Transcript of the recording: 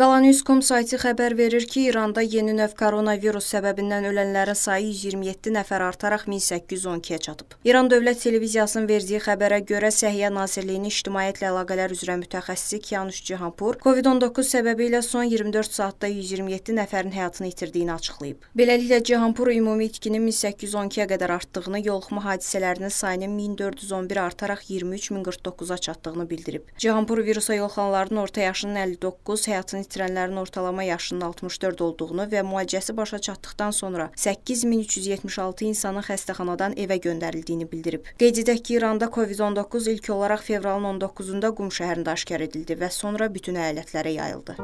Qalanews.com sayti xəbər verir ki, İranda yeni növ koronavirus səbəbindən ölənlərin sayı 127 nəfər artaraq 1812-yə çatıb. İran Dövlət Televiziyasının verdiyi xəbərə görə Səhiyyə Nazirliyinin İctimaiyyətlə Əlaqələr üzrə mütəxəssisi Kiyanuş Cihanpur COVID-19 səbəbi ilə son 24 saatda 127 nəfərin həyatını itirdiyini açıqlayıb. Beləliklə, Cihanpur ümumi itkinin 1812-yə qədər artdığını, yoluxma hadisələrinin sayının 1411 artaraq 23049-a çatdığını bildirib. Cihanpur virusa yoluxanların orta yaşının 59, həyatını bitirənlərin ortalama yaşının 64 olduğunu və müalicəsi başa çatdıqdan sonra 8376 insanın xəstəxanadan evə göndərildiyini bildirib. Qeyd edək ki, İranda COVID-19 ilk olaraq fevralın 19-da Qum şəhərində aşkar edildi və sonra bütün əyalətlərə yayıldı.